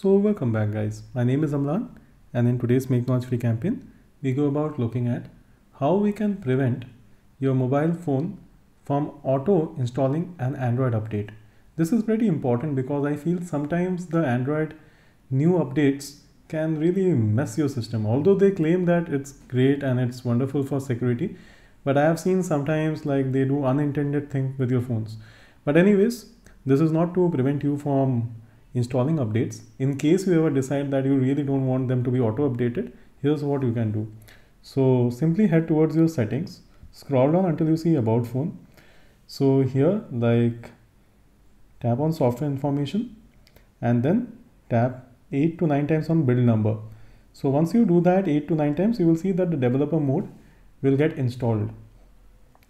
So welcome back guys, my name is Amlan and in today's Make Noise Free campaign, we go about looking at how we can prevent your mobile phone from auto installing an Android update. This is pretty important because I feel sometimes the Android new updates can really mess your system. Although they claim that it's great and it's wonderful for security, but I have seen sometimes like they do unintended things with your phones. But anyways, this is not to prevent you from installing updates. In case you ever decide that you really don't want them to be auto updated, here's what you can do. So simply head towards your settings, scroll down until you see about phone. So here like tap on software information and then tap 8 to 9 times on build number. So once you do that 8 to 9 times, you will see that the developer mode will get installed.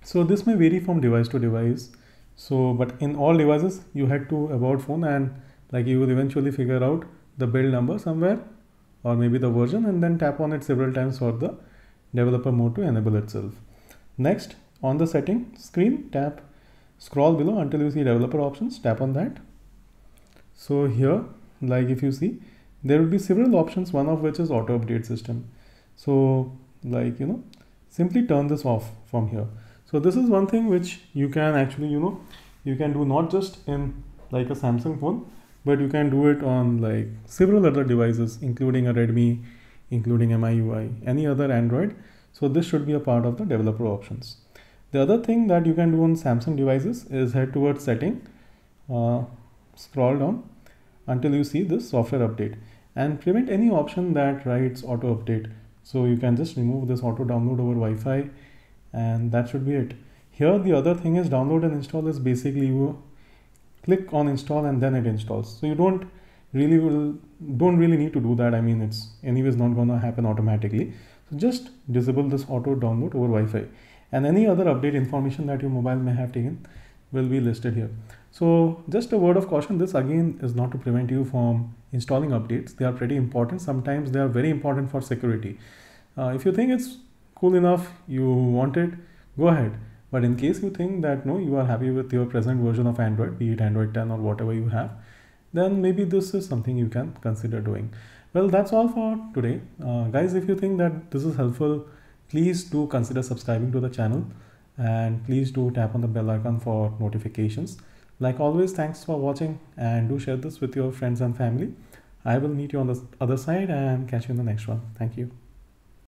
So this may vary from device to device. So, but in all devices, you head to about phone and like you will eventually figure out the build number somewhere or maybe the version and then tap on it several times for the developer mode to enable itself. Next on the setting screen tap scroll below until you see developer options tap on that. So here like if you see there will be several options one of which is auto update system. So like you know simply turn this off from here. So this is one thing which you can actually you know you can do not just in like a Samsung phone but you can do it on like several other devices including a redmi including miui any other android so this should be a part of the developer options the other thing that you can do on samsung devices is head towards setting uh, scroll down until you see this software update and prevent any option that writes auto update so you can just remove this auto download over wi-fi and that should be it here the other thing is download and install is basically you click on install and then it installs. So you don't really will don't really need to do that. I mean, it's anyways not gonna happen automatically. So just disable this auto download over Wi-Fi and any other update information that your mobile may have taken will be listed here. So just a word of caution, this again is not to prevent you from installing updates. They are pretty important. Sometimes they are very important for security. Uh, if you think it's cool enough, you want it, go ahead. But in case you think that no, you are happy with your present version of Android, be it Android 10 or whatever you have, then maybe this is something you can consider doing. Well, that's all for today. Uh, guys, if you think that this is helpful, please do consider subscribing to the channel and please do tap on the bell icon for notifications. Like always, thanks for watching and do share this with your friends and family. I will meet you on the other side and catch you in the next one. Thank you.